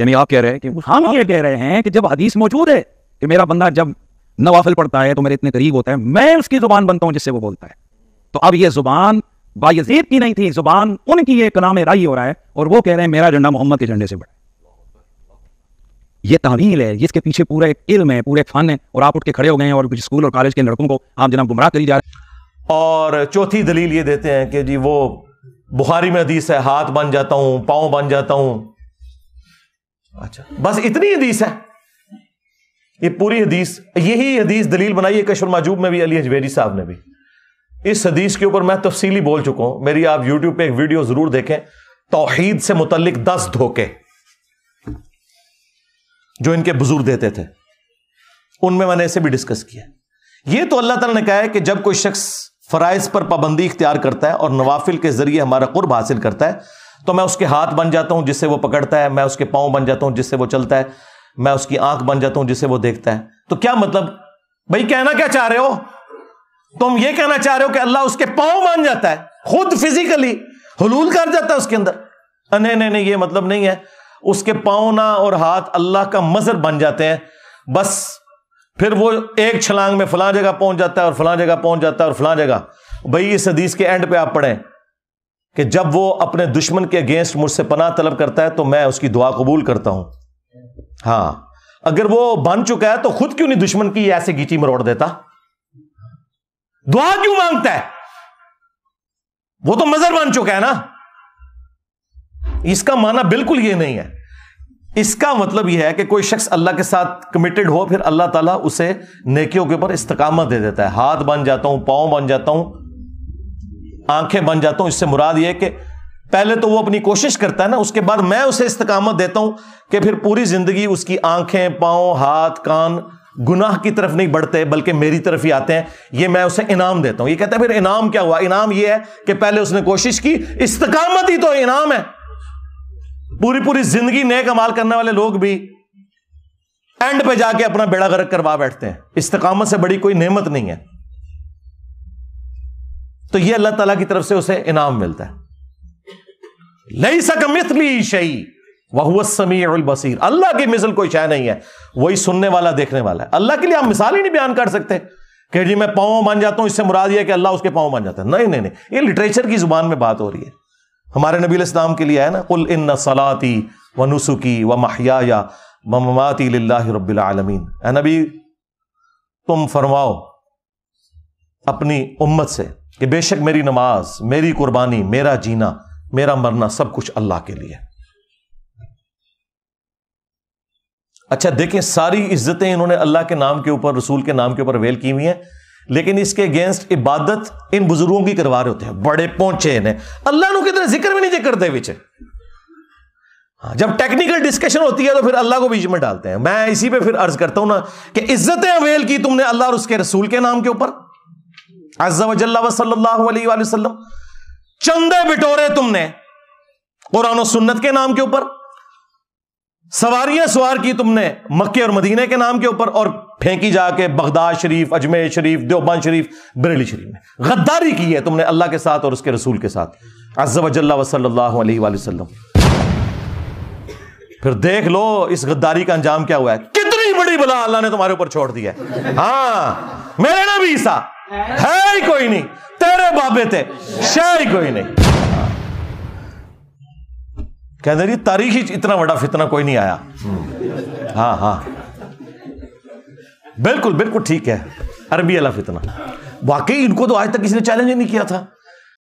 यानी आप कह रहे हैं कि हम ये कह रहे हैं कि जब हदीस मौजूद है कि मेरा बंदा जब नवाफिल पढ़ता है तो मेरे इतने करीब होता है मैं उसकी जुबान बनता हूं जिससे वो बोलता है तो अब ये जुबान बायजीद की नहीं थी जुबान उनकी ये कलाम राई हो रहा है और वो कह रहे हैं मेरा झंडा मोहम्मद के झंडे से बढ़ा ये तहवील है जिसके पीछे पूरा एक इल्म है पूरे फन है और आप उठ के खड़े हो गए हैं और कुछ स्कूल और कॉलेज के लड़कों को आप जनाब गुमराह करी जा रहे हैं और चौथी दलील ये देते हैं कि जी वो बुखारी में हदीस है हाथ बन जाता हूँ पाँव बन जाता हूँ अच्छा बस इतनी हदीस है ये पूरी हदीस यही हदीस दलील बनाई है कश्मीर माजूब में भी अली अजवेरी साहब ने भी इस हदीस के ऊपर मैं तफसीली बोल चुका हूं मेरी आप यूट्यूब पे एक वीडियो जरूर देखें तोहहीद से मुतलिक दस धोखे जो इनके बुजुर्ग देते थे उनमें मैंने इसे भी डिस्कस किया ये तो अल्लाह तला ने कहा है कि जब कोई शख्स फराइज पर पाबंदी इख्तियार करता है और नवाफिल के जरिए हमारा कुर्ब हासिल करता है तो मैं उसके हाथ बन जाता हूं जिससे वो पकड़ता है मैं उसके पाँव बन जाता हूं जिससे वो चलता है मैं उसकी आंख बन जाता हूं जिससे वो देखता है तो क्या मतलब भाई कहना क्या चाह रहे हो तुम ये कहना चाह रहे हो कि अल्लाह उसके पाँव मान जाता है खुद फिजिकली हलूल कर जाता है उसके अंदर नहीं नहीं नहीं ये मतलब नहीं है उसके पाँव ना और हाथ अल्लाह का मजर बन जाते हैं बस फिर वो एक छलांग में फला जगह पहुंच जाता है और फला जगह पहुंच जाता है और फला जगह भाई इस हदीस के एंड पे आप पढ़ें कि जब वो अपने दुश्मन के अगेंस्ट मुझसे पनाह तलब करता है तो मैं उसकी दुआ कबूल करता हूं हाँ अगर वो बन चुका है तो खुद क्यों नहीं दुश्मन की ऐसे गीची मरोड़ देता दुआ क्यों मांगता है वो तो मजर बन चुका है ना इसका माना बिल्कुल ये नहीं है इसका मतलब यह है कि कोई शख्स अल्लाह के साथ कमिटेड हो फिर अल्लाह ताला उसे नेकियों के ऊपर इस्तकामा दे देता है हाथ बन जाता हूं पांव बन जाता हूं आंखें बन जाता हूं इससे मुराद यह कि पहले तो वो अपनी कोशिश करता है ना उसके बाद मैं उसे इस्तकामत देता हूं कि फिर पूरी जिंदगी उसकी आंखें पांव हाथ कान गुनाह की तरफ नहीं बढ़ते बल्कि मेरी तरफ ही आते हैं ये मैं उसे इनाम देता हूं ये कहता है फिर इनाम क्या हुआ इनाम ये है कि पहले उसने कोशिश की इस्तकामत ही तो इनाम है पूरी पूरी जिंदगी नेक अमाल करने वाले लोग भी एंड पे जाके अपना बेड़ा गर्क करवा बैठते हैं इस्तकामत से बड़ी कोई नेमत नहीं है तो यह अल्लाह ताला की तरफ से उसे इनाम मिलता है लई सकमितली शई वह समीर बसीर अल्लाह की मिसल कोई शय नहीं है वही सुनने वाला देखने वाला है अल्लाह के लिए आप मिसाल ही नहीं बयान कर सकते कि जी मैं पाओ मान जाता हूं इससे मुराद यह कि अल्लाह उसके पाओ मान जाता है नहीं नहीं नहीं ये लिटरेचर की जुबान में बात हो रही है हमारे नबी इस्लाम के लिए है ना कुल इन सलाती व नुसुकी व महिया ममाती रबालमीन ए नबी तुम फरमाओ अपनी उम्मत से कि बेशक मेरी नमाज मेरी कुर्बानी मेरा जीना मेरा मरना सब कुछ अल्लाह के लिए अच्छा देखें सारी इज्जतें इन्होंने अल्लाह के नाम के ऊपर रसूल के नाम के ऊपर वेल की हुई हैं लेकिन इसके अगेंस्ट इबादत इन बुजुर्गों की करवा रहे होते हैं बड़े पहुंचे इन्हें अल्लाह कितने जिक्र भी नहीं करते बिच हाँ, जब टेक्निकल डिस्कशन होती है तो फिर अल्लाह को बीच में डालते हैं मैं इसी पे फिर अर्ज करता हूं ना कि इज्जतें अवेल की तुमने अल्लाह और उसके रसूल के नाम के ऊपर वसल्लम चंदे बिटोरे तुमने कुरान और सुन्नत के नाम के ऊपर सवारियां सवार की तुमने मक्के और मदीने के नाम के ऊपर और फेंकी जाके बगदाद शरीफ अजमेर शरीफ देवबान शरीफ बरेली शरीफ में गद्दारी की है तुमने अल्लाह के साथ और उसके रसूल के साथ अज्जवजल्ला वसल्लल्लाहु अलैहि वसल्लम फिर देख लो इस गद्दारी का अंजाम क्या हुआ है कितनी बड़ी बला अल्लाह ने तुम्हारे ऊपर छोड़ दिया है हाँ मेरे भी ईसा है ही कोई नहीं तेरे बाबे थे है ही कोई नहीं कह दे तारीख ही इतना बड़ा फितना कोई नहीं आया हाँ हाँ बिल्कुल बिल्कुल ठीक है अरबी अला फितना वाकई इनको तो आज तक किसी ने चैलेंज ही नहीं किया था